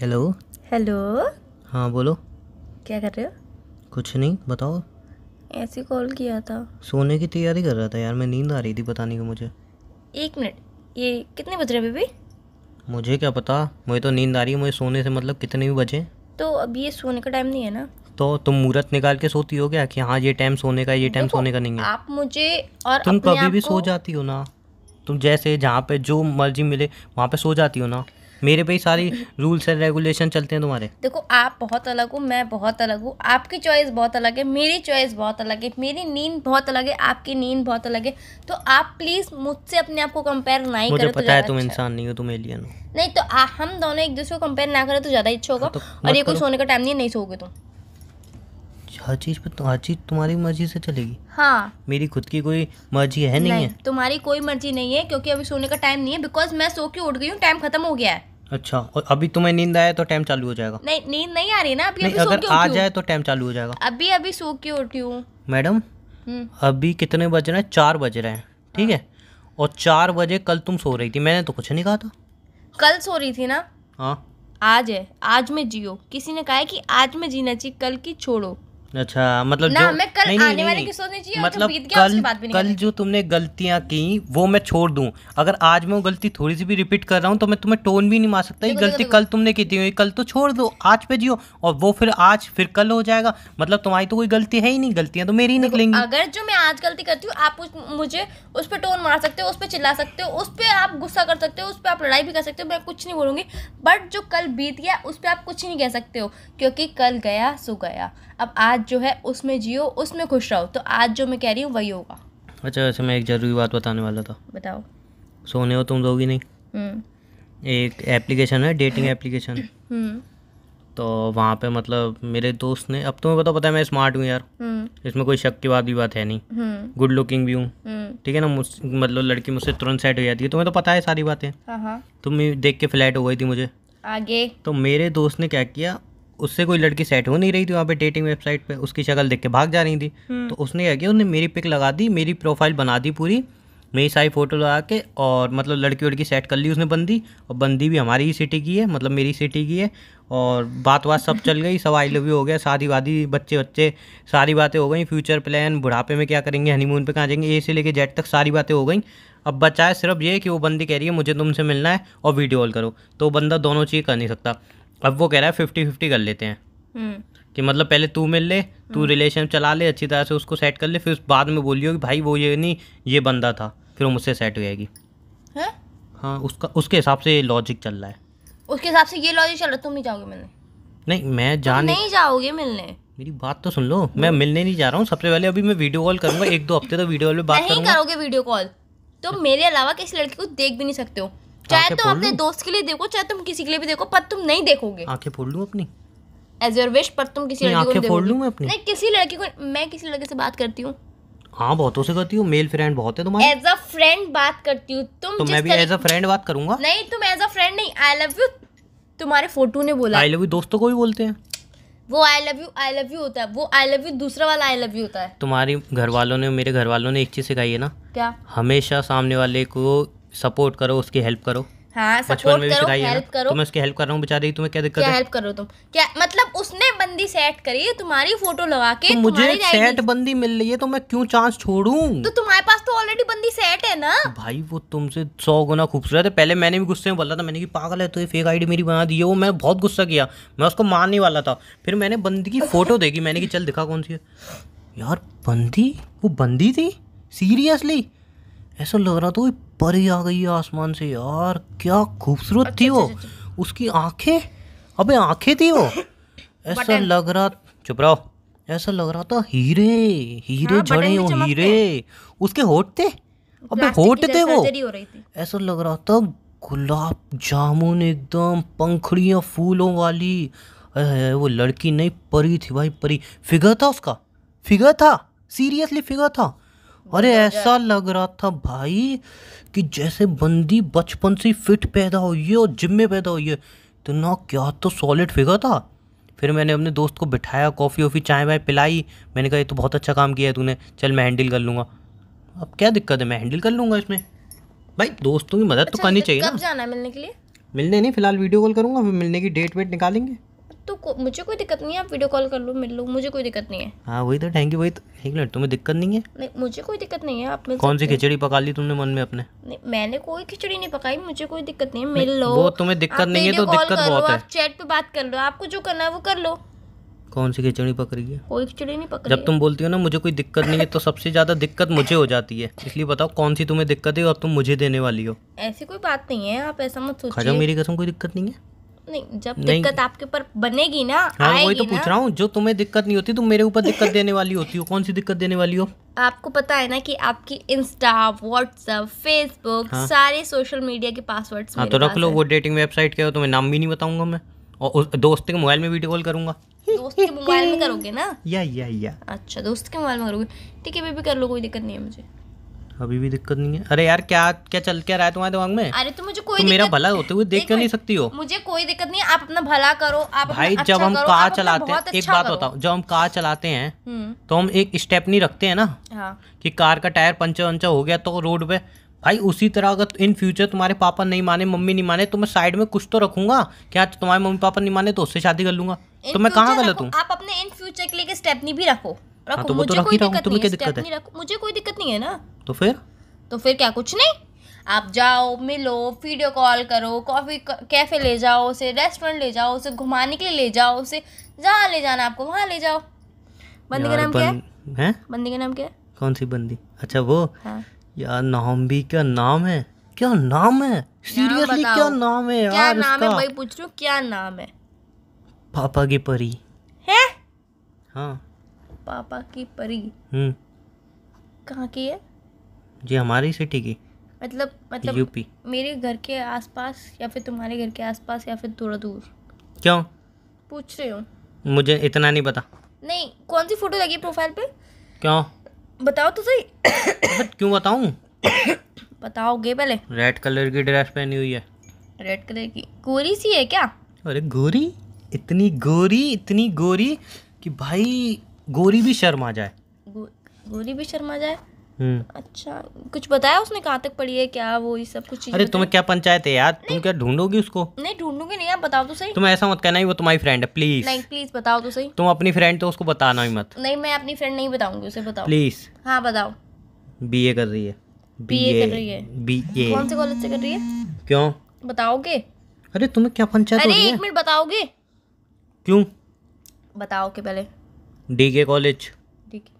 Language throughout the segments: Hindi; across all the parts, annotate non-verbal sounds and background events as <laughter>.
हेलो हेलो हाँ बोलो क्या कर रहे हो कुछ नहीं बताओ ऐसे कॉल किया था सोने की तैयारी कर रहा था यार मैं नींद आ रही थी पता नहीं क्यों मुझे एक मिनट ये कितने बज रहे हैं बेबी मुझे क्या पता मुझे तो नींद आ रही है मुझे सोने से मतलब कितने भी बजे तो अब ये सोने का टाइम नहीं है ना तो तुम मुहूर्त निकाल के सोती हो क्या कि हाँ ये टाइम सोने का ये टाइम सोने का नहीं है आप मुझे और तुम कभी भी सो जाती हो ना तुम जैसे जहाँ पे जो मर्जी मिले वहाँ पे सो जाती हो ना मेरे पे ही सारी रूल्स एंड रेगुलेशन चलते हैं तुम्हारे देखो आप बहुत अलग हो मैं बहुत अलग हूँ आपकी चॉइस बहुत अलग है मेरी चॉइस बहुत अलग है मेरी नींद बहुत अलग है आपकी नींद बहुत अलग है तो आप प्लीज़ मुझसे अपने आप को कंपेयर ना ही मुझे करो तो पता है तुम अच्छा इंसान नहीं हो तुम एलियन हो नहीं तो हम दोनों एक दूसरे को कंपेयर ना करें तो ज़्यादा इच्छा होगा हाँ, तो और ये कोई सोने का टाइम नहीं नहीं सोगे तुम हर चीज पे तो हर चीज तुम्हारी मर्जी से चलेगी हाँ मेरी खुद की कोई मर्जी है नहीं, नहीं है तुम्हारी कोई मर्जी नहीं है क्योंकि अभी सोने का टाइम नहीं है बिकॉज मैं सो के उठ गई हूँ टाइम खत्म हो गया है अच्छा और अभी तुम्हें नींद आया तो टाइम चालू हो जाएगा नहीं नींद नहीं आ रही ना अभी अभी अगर आ जाए तो टाइम चालू हो जाएगा अभी अभी सो के उठी हूँ मैडम हम्म। अभी कितने बज रहे हैं चार बज रहे हैं ठीक है हाँ। और चार बजे कल तुम सो रही थी मैंने तो कुछ नहीं कहा था कल सो रही थी ना हाँ आज है आज में जियो किसी ने कहा है कि आज में जीना चाहिए कल की छोड़ो अच्छा मतलब ना, जो मैं कल नहीं, आने वाले की चाहिए मतलब बीत कल, कल बात भी नहीं कल जो तुमने गलतियाँ की वो मैं छोड़ दूँ अगर आज मैं वो गलती थोड़ी सी भी रिपीट कर रहा हूँ तो मैं तुम्हें टोन भी नहीं मार सकता ये गलती कल तुमने की थी कल तो छोड़ दो आज पे जियो और वो फिर आज फिर कल हो जाएगा मतलब तुम्हारी तो कोई गलती है ही नहीं गलतियां तो मेरी ही निकलेंगी अगर जो मैं आज गलती करती हूँ आप मुझे उस पर टोन मार सकते हो उस पर चिल्ला सकते हो उस पर आप गुस्सा कर सकते हो उस पर आप लड़ाई भी कर सकते हो मैं कुछ नहीं बोलूँगी बट जो कल बीत गया उस पर आप कुछ नहीं कह सकते हो क्योंकि कल गया सो गया अब आज जो है उसमें जियो उसमें खुश रहो तो आज जो मैं कह रही हूँ वही होगा अच्छा वैसे मैं एक ज़रूरी बात बताने वाला था बताओ सोने हो तुम लोग ही नहीं हम्म। एक एप्लीकेशन है डेटिंग एप्लीकेशन हम्म। तो वहाँ पे मतलब मेरे दोस्त ने अब तुम्हें पता तो पता है मैं स्मार्ट हूँ यार हम्म। इसमें कोई शक की बात भी बात है नहीं गुड लुकिंग भी हूँ ठीक है ना मतलब लड़की मुझसे तुरंत सेट हो जाती है तुम्हें तो पता है सारी बातें हाँ, हाँ। तुम देख के फ्लैट हो गई थी मुझे आगे तो मेरे दोस्त ने क्या किया उससे कोई लड़की सेट हो नहीं रही थी वहाँ पे डेटिंग वेबसाइट पे उसकी शक्ल देख के भाग जा रही थी हम्म। तो उसने क्या किया उसने मेरी पिक लगा दी मेरी प्रोफाइल बना दी पूरी मेरी सारी फ़ोटो लगा के और मतलब लड़की वड़की सेट कर ली उसने बंदी और बंदी भी हमारी ही सिटी की है मतलब मेरी सिटी की है और बात बात सब चल गई सब आई लव यू हो गया शादी वादी बच्चे बच्चे सारी बातें हो गई फ्यूचर प्लान बुढ़ापे में क्या करेंगे हनीमून पे कहाँ जाएंगे ए से लेके जेड तक सारी बातें हो गई अब बचा है सिर्फ ये कि वो बंदी कह रही है मुझे तुमसे मिलना है और वीडियो कॉल करो तो बंदा दोनों चीज़ कर नहीं सकता अब वो कह रहा है फिफ्टी फिफ्टी कर लेते हैं हम्म। कि मतलब पहले तू मिल ले तू रिलेशन हम्म। चला ले अच्छी तरह से उसको सेट कर ले फिर उस बाद में बोलियो कि भाई वो ये नहीं ये बंदा था फिर वो मुझसे सेट हो जाएगी हाँ उसका उसके हिसाब से लॉजिक चल रहा है उसके हिसाब से ये लॉजिक चल रहा है तुम ही जाओगे मिलने नहीं मैं जा नहीं जाओगे मिलने मेरी बात तो सुन लो मैं हम्म। मिलने नहीं जा रहा हूँ सबसे पहले अभी मैं वीडियो कॉल करूंगा एक दो हफ्ते तो वीडियो कॉल में बात नहीं करोगे वीडियो कॉल तो मेरे अलावा किसी लड़की को देख भी नहीं सकते हो चाहे तुम तो अपने दोस्त के लिए देखो चाहे तुम किसी के लिए भी देखो पर तुम नहीं देखोगे आंखें फोड़ लूं अपनी एज योर विश पर तुम किसी लड़की को फोड़ लूं मैं अपनी नहीं किसी लड़की को मैं किसी लड़के से बात करती हूं हाँ बहुतों से करती हूँ मेल फ्रेंड बहुत है तुम्हारे एज अ फ्रेंड बात करती हूँ तुम तो मैं भी एज अ फ्रेंड बात करूंगा नहीं तुम एज अ फ्रेंड नहीं आई लव यू तुम्हारे फोटो ने बोला आई लव यू दोस्तों को भी बोलते हैं वो I love you I love you होता है वो आई लव यू दूसरा वाला आई लव यू होता है तुम्हारी घर वालों ने मेरे घर वालों ने एक चीज सिखाई है ना क्या हमेशा सामने वाले को सपोर्ट करो उसकी हेल्प करो हाँ करो हेल्प करो तो मैं उसकी हेल्प कर रहा हूँ तुम्हें क्या दिक्कत क्या हेल्प करो तुम क्या मतलब उसने बंदी सेट करी तुम्हारी फोटो लगा के तो मुझे सेट बंदी मिल रही है तो मैं क्यों चांस तो तुम्हारे पास तो ऑलरेडी बंदी सेट है ना भाई वो तुमसे सौ गुना खूबसूरत है पहले मैंने भी गुस्से में बोला था मैंने पागल है तो ये फेक आईडी मेरी बना दी है वो मैं बहुत गुस्सा किया मैं उसको मारने वाला था फिर मैंने बंदी की फोटो <laughs> देखी मैंने की चल दिखा कौन सी है यार बंदी वो बंदी थी सीरियसली ऐसा लग रहा था वो परी आ गई है आसमान से यार क्या खूबसूरत थी वो अच्छा, अच्छा, अच्छा। उसकी आंखें अबे आंखें थी वो <coughs> ऐसा लग रहा चुप रहो ऐसा लग रहा था हीरे हीरे हाँ, झड़े हाँ, हीरे उसके होठ थे अबे होठ थे वो ऐसा लग रहा था गुलाब जामुन एकदम पंखड़ियाँ फूलों वाली वो लड़की नहीं परी थी भाई परी फिगर था उसका फिगर था सीरियसली फिगर था अरे ऐसा लग रहा था भाई कि जैसे बंदी बचपन से फिट पैदा हुई है और जिम में पैदा हुई है इतना ना क्या तो सॉलिड फिगर था फिर मैंने अपने दोस्त को बिठाया कॉफ़ी वॉफ़ी चाय वाय पिलाई मैंने कहा ये तो बहुत अच्छा काम किया है तूने चल मैं हैंडल कर लूँगा अब क्या दिक्कत है मैं हैंडल कर लूँगा इसमें भाई दोस्तों की मदद तो अच्छा, तो करनी चाहिए कब जाना है मिलने के लिए मिलने नहीं फिलहाल वीडियो कॉल करूँगा फिर मिलने की डेट वेट निकालेंगे तो को, मुझे कोई दिक्कत नहीं है आप वीडियो कॉल कर लो मिल लो मुझे कोई दिक्कत नहीं है हाँ वही तो थैंक यू वही तो एक मिनट तुम्हें दिक्कत नहीं है नहीं मुझे कोई दिक्कत नहीं है आप मिल कौन सी खिचड़ी पका ली तुमने मन में अपने नहीं मैंने कोई खिचड़ी नहीं पकाई मुझे कोई दिक्कत नहीं है मिल लो वो तुम्हें दिक्कत नहीं है तो दिक्कत बहुत है चैट पे बात कर लो आपको जो करना है वो कर लो कौन सी खिचड़ी पक रही है कोई खिचड़ी नहीं पक रही जब तुम बोलती हो ना मुझे कोई दिक्कत नहीं है तो सबसे ज्यादा दिक्कत मुझे हो जाती है इसलिए बताओ कौन सी तुम्हें दिक्कत है और तुम मुझे देने वाली हो ऐसी कोई बात नहीं है आप ऐसा मत सोचो मेरी कसम कोई दिक्कत नहीं है नहीं जब नहीं। दिक्कत आपके ऊपर बनेगी ना हाँ, आएगी वही तो पूछ रहा हूँ जो तुम्हें दिक्कत नहीं होती तुम मेरे ऊपर दिक्कत देने वाली होती हो कौन सी दिक्कत देने वाली हो आपको पता है ना कि आपकी इंस्टा व्हाट्सएप फेसबुक हाँ? सारे सोशल मीडिया के पासवर्ड्स हाँ तो रख लो वो डेटिंग वेबसाइट के हो तुम्हें नाम भी नहीं बताऊंगा मैं और दोस्त के मोबाइल में वीडियो कॉल करूंगा दोस्त के मोबाइल में करोगे ना या या या अच्छा दोस्त के मोबाइल में करोगे ठीक है बेबी कर लो कोई दिक्कत नहीं है मुझे अभी भी दिक्कत नहीं है अरे यार क्या क्या चल क्या रहा है तुम्हारे दिमाग में अरे तो मुझे कोई तुम मेरा भला होते हुए देख क्यों नहीं सकती हो मुझे कोई दिक्कत नहीं आप अपना भला करो आप भाई अच्छा जब हम कार चलाते हैं एक अच्छा बात बताओ जब हम कार चलाते हैं हम्म। तो हम एक स्टेप नहीं रखते है ना हाँ। कि कार का टायर पंचर वंचर हो गया तो रोड पे भाई उसी तरह अगर इन फ्यूचर तुम्हारे पापा नहीं माने मम्मी नहीं माने तो मैं साइड में कुछ तो रखूंगा क्या तुम्हारे मम्मी पापा नहीं माने तो उससे शादी कर लूंगा तो मैं कहाँ गलत हूँ आप अपने इन फ्यूचर के लिए स्टेप नहीं भी रखो रखो हाँ, तो, तो मुझे तो कोई दिक्कत नहीं है दिक्कत नहीं रखो मुझे कोई दिक्कत नहीं है ना तो फिर तो फिर क्या कुछ नहीं आप जाओ मिलो वीडियो कॉल करो कॉफ़ी कैफ़े ले जाओ उसे रेस्टोरेंट ले जाओ उसे घुमाने के लिए ले जाओ उसे जहाँ ले जाना आपको वहाँ ले जाओ बंदी का नाम क्या है बंदी का नाम क्या है कौन सी बंदी अच्छा वो हाँ। यार भी क्या नाम है क्या नाम है सीरियसली क्या नाम है यार क्या नाम है वही पूछ रही हूँ क्या नाम है पापा की परी है हाँ पापा की परी हम्म। कहाँ की है जी हमारी सिटी की मतलब मतलब यूपी मेरे घर के आसपास या फिर तुम्हारे घर के आसपास या फिर थोड़ा दूर क्यों पूछ रहे हो मुझे इतना नहीं पता नहीं कौन सी फोटो लगी प्रोफाइल पे क्यों बताओ तो सही क्यों बताऊं बताओगे पहले रेड कलर की ड्रेस पहनी हुई है रेड कलर की गोरी सी है क्या अरे गोरी इतनी गोरी इतनी गोरी कि भाई गोरी भी शर्मा जाए गोरी भी शर्मा जाए हम्म। अच्छा कुछ बताया उसने कहाँ तक पढ़ी है क्या वो ये सब कुछ अरे तुम्हें क्या पंचायत है यार तुम क्या ढूंढोगी उसको नहीं ढूंढूंगी नहीं आप बताओ तो सही तुम ऐसा मत कहना वो तुम्हारी फ्रेंड है प्लीज नहीं प्लीज बताओ तो सही तुम अपनी फ्रेंड तो उसको बताना ही मत नहीं मैं अपनी फ्रेंड नहीं बताऊंगी उसे बताओ प्लीज हाँ बताओ बीए कर रही है बीए कर रही है बीए कौन से कॉलेज से कर रही है क्यों बताओगे अरे तुम्हें क्या पंचायत अरे एक मिनट बताओगे क्यों बताओ के पहले डीके कॉलेज डीके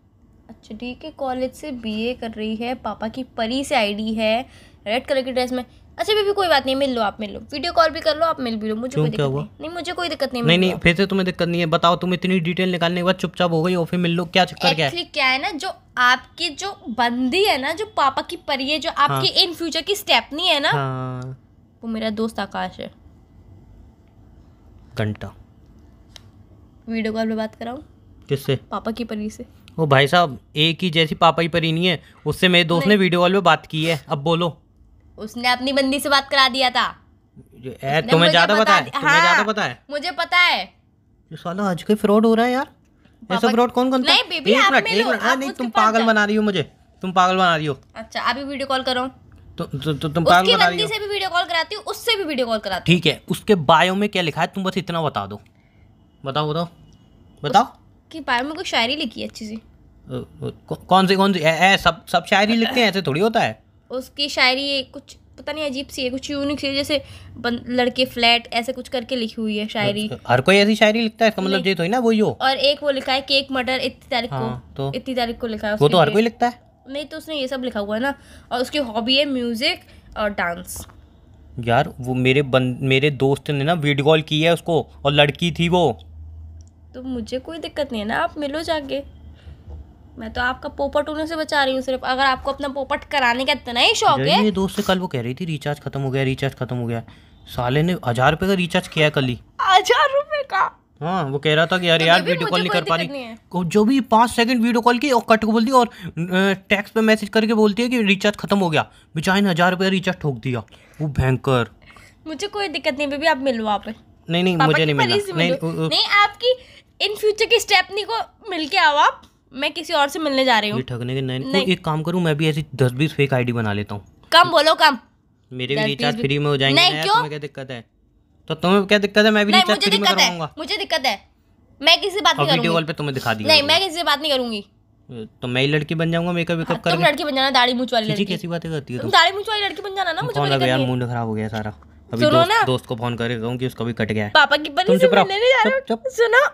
अच्छा डी के कॉलेज से बीए कर रही है पापा की परी से आईडी है रेड कलर की ड्रेस में अच्छा बेबी कोई बात नहीं मिल लो आप मिल लो वीडियो कॉल भी कर लो आप मिल भी लो मुझे कोई दिक्कत नहीं नहीं मुझे कोई दिक्कत नहीं नहीं नहीं फिर से तुम्हें दिक्कत नहीं है बताओ तुम इतनी डिटेल निकालने के बाद चुपचाप हो गई और फिर मिल लो क्या चक्कर क्या है क्या है ना जो आपकी जो बंदी है ना जो पापा की परी है जो आपकी इन फ्यूचर की स्टेपनी है ना हाँ। वो मेरा दोस्त आकाश है घंटा वीडियो कॉल पे बात कराऊं किससे पापा की परी से ओ भाई साहब एक ही जैसी पापा की परी नहीं है उससे मेरे दोस्त ने वीडियो कॉल पे बात की है अब बोलो उसने अपनी बंदी से बात करा दिया था तुम्हें ज्यादा पता है तुम्हें ज्यादा पता है मुझे पता है ये साला आज के फ्रॉड हो रहा है यार ऐसा फ्रॉड कौन कौन नहीं बेबी एक मिनट हां नहीं तुम पागल बना रही हो मुझे तुम पागल बना रही हो अच्छा अभी वीडियो कॉल करो तो तो तुम पागल बना रही हो से भी वीडियो कॉल कराती हूं उससे भी वीडियो कॉल कराती हूं ठीक है उसके बायो में क्या लिखा है तुम बस इतना बता दो बताओ बताओ बताओ कि बारे में कोई शायरी लिखी है अच्छी सी कौन सी कौन सी ऐ सब सब शायरी लिखते हैं ऐसे थोड़ी होता है उसकी शायरी कुछ पता नहीं अजीब सी है कुछ यूनिक सी है जैसे लड़के फ्लैट ऐसे कुछ करके लिखी हुई है शायरी हर कोई ऐसी शायरी लिखता है इसका मतलब ये तो ना वही हो और एक वो लिखा है केक मर्डर इतनी तारीख को हाँ, तो, इतनी तारीख को लिखा है वो तो हर कोई लिखता है नहीं तो उसने ये सब लिखा हुआ है ना और उसकी हॉबी है म्यूजिक और डांस यार वो मेरे बन मेरे दोस्त ने ना वीडियो कॉल की है उसको और लड़की थी वो तो मुझे कोई दिक्कत नहीं है ना आप मिलो जाके मैं तो आपका पोपट होने से बचा रही हूँ सिर्फ अगर आपको अपना पोपट कराने का इतना ही शौक है ये दोस्त से कल वो कह रही थी रिचार्ज खत्म हो गया रिचार्ज खत्म हो गया साले ने हजार रुपए का रिचार्ज किया कल ही हजार रुपए का हाँ वो कह रहा था कि यार तो यार वीडियो कॉल नहीं कर पा रही जो भी पाँच सेकंड वीडियो कॉल की और कट को बोलती और टैक्स पे मैसेज करके बोलती है कि रिचार्ज खत्म हो गया बेचारे ने हजार रुपया रिचार्ज ठोक दिया वो भयंकर मुझे कोई दिक्कत नहीं बेबी आप मिलो वहाँ पे नहीं नहीं मुझे नहीं मिलना नहीं आपकी इन फ्यूचर की स्टेपनी को मिलके आओ आप मैं किसी और से मिलने जा रही हूँ ठगने के नहीं, नहीं। एक काम करूँ मैं भी ऐसी दस बीस फेक आईडी बना लेता हूँ कम बोलो कम मेरे भी रिचार्ज फ्री में हो जाएंगे नहीं क्यों तुम्हें क्या दिक्कत है तो तुम्हें क्या दिक्कत है मैं भी रिचार्ज फ्री में करवाऊंगा मुझे दिक्कत है मैं किसी बात नहीं वीडियो कॉल पे तुम्हें दिखा दी नहीं मैं किसी से बात नहीं करूंगी तो मैं ही लड़की बन जाऊंगा मेकअप वेकअप कर तुम लड़की बन जाना दाढ़ी मूछ वाली लड़की कैसी बातें करती हो तुम दाढ़ी मूछ वाली लड़की बन जाना ना मुझे फोन यार मूड खराब हो गया सारा अभी दोस्त, दोस्त को फोन करके कहूं कि उसका भी कट गया है पापा की बनी से मिलने नहीं जा रहा सुनो